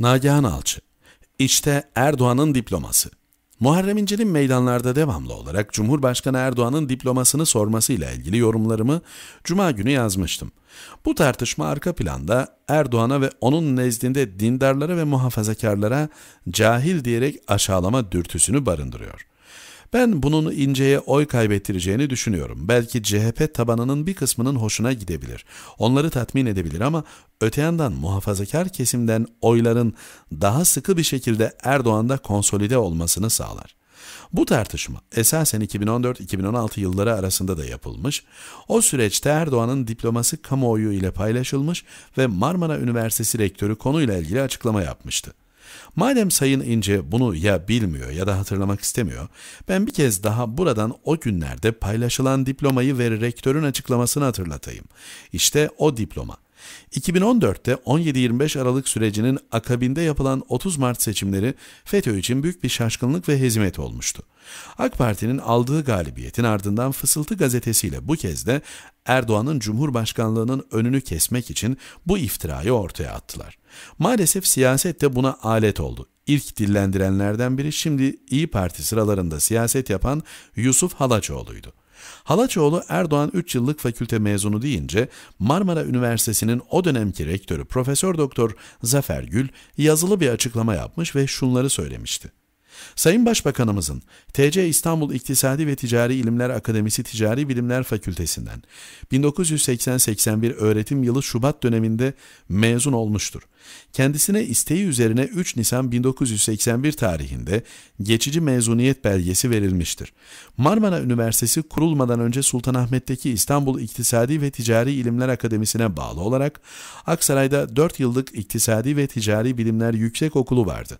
Nagihan Alçı İşte Erdoğan'ın diploması. Muharrem İnce'nin meydanlarda devamlı olarak Cumhurbaşkanı Erdoğan'ın diplomasını sormasıyla ilgili yorumlarımı Cuma günü yazmıştım. Bu tartışma arka planda Erdoğan'a ve onun nezdinde dindarlara ve muhafazakarlara cahil diyerek aşağılama dürtüsünü barındırıyor.'' Ben bunun inceye oy kaybettireceğini düşünüyorum. Belki CHP tabanının bir kısmının hoşuna gidebilir. Onları tatmin edebilir ama öte yandan muhafazakar kesimden oyların daha sıkı bir şekilde Erdoğan'da konsolide olmasını sağlar. Bu tartışma esasen 2014-2016 yılları arasında da yapılmış, o süreçte Erdoğan'ın diploması kamuoyu ile paylaşılmış ve Marmara Üniversitesi Rektörü konuyla ilgili açıklama yapmıştı. Madem Sayın İnce bunu ya bilmiyor ya da hatırlamak istemiyor, ben bir kez daha buradan o günlerde paylaşılan diplomayı ve rektörün açıklamasını hatırlatayım. İşte o diploma. 2014'te 17-25 Aralık sürecinin akabinde yapılan 30 Mart seçimleri FETÖ için büyük bir şaşkınlık ve hezimet olmuştu. AK Parti'nin aldığı galibiyetin ardından Fısıltı gazetesiyle bu kez de Erdoğan'ın Cumhurbaşkanlığının önünü kesmek için bu iftirayı ortaya attılar. Maalesef siyaset de buna alet oldu. İlk dillendirenlerden biri şimdi İyi Parti sıralarında siyaset yapan Yusuf Halaçoğlu'ydu. Halaçoğlu Erdoğan 3 yıllık fakülte mezunu deyince Marmara Üniversitesi'nin o dönemki rektörü Profesör Doktor Zafer Gül yazılı bir açıklama yapmış ve şunları söylemişti. Sayın Başbakanımızın TC İstanbul İktisadi ve Ticari İlimler Akademisi Ticari Bilimler Fakültesinden 1980-81 öğretim yılı Şubat döneminde mezun olmuştur. Kendisine isteği üzerine 3 Nisan 1981 tarihinde geçici mezuniyet belgesi verilmiştir. Marmara Üniversitesi kurulmadan önce Sultanahmet'teki İstanbul İktisadi ve Ticari İlimler Akademisi'ne bağlı olarak Aksaray'da 4 yıllık İktisadi ve Ticari Bilimler Yüksek Okulu vardı.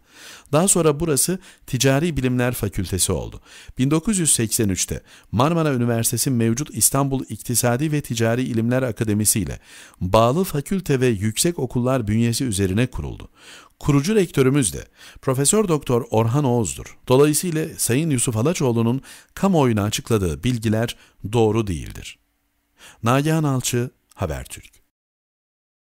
Daha sonra burası Ticari Bilimler Fakültesi oldu. 1983'te Marmara Üniversitesi mevcut İstanbul İktisadi ve Ticari İlimler Akademisi ile bağlı fakülte ve yüksek okullar bünyesi üzerine kuruldu. Kurucu rektörümüz de Profesör Doktor Orhan Oğuz'dur. Dolayısıyla Sayın Yusuf Alaçoğlu'nun kamuoyuna açıkladığı bilgiler doğru değildir. Nagihan Alçı, Habertürk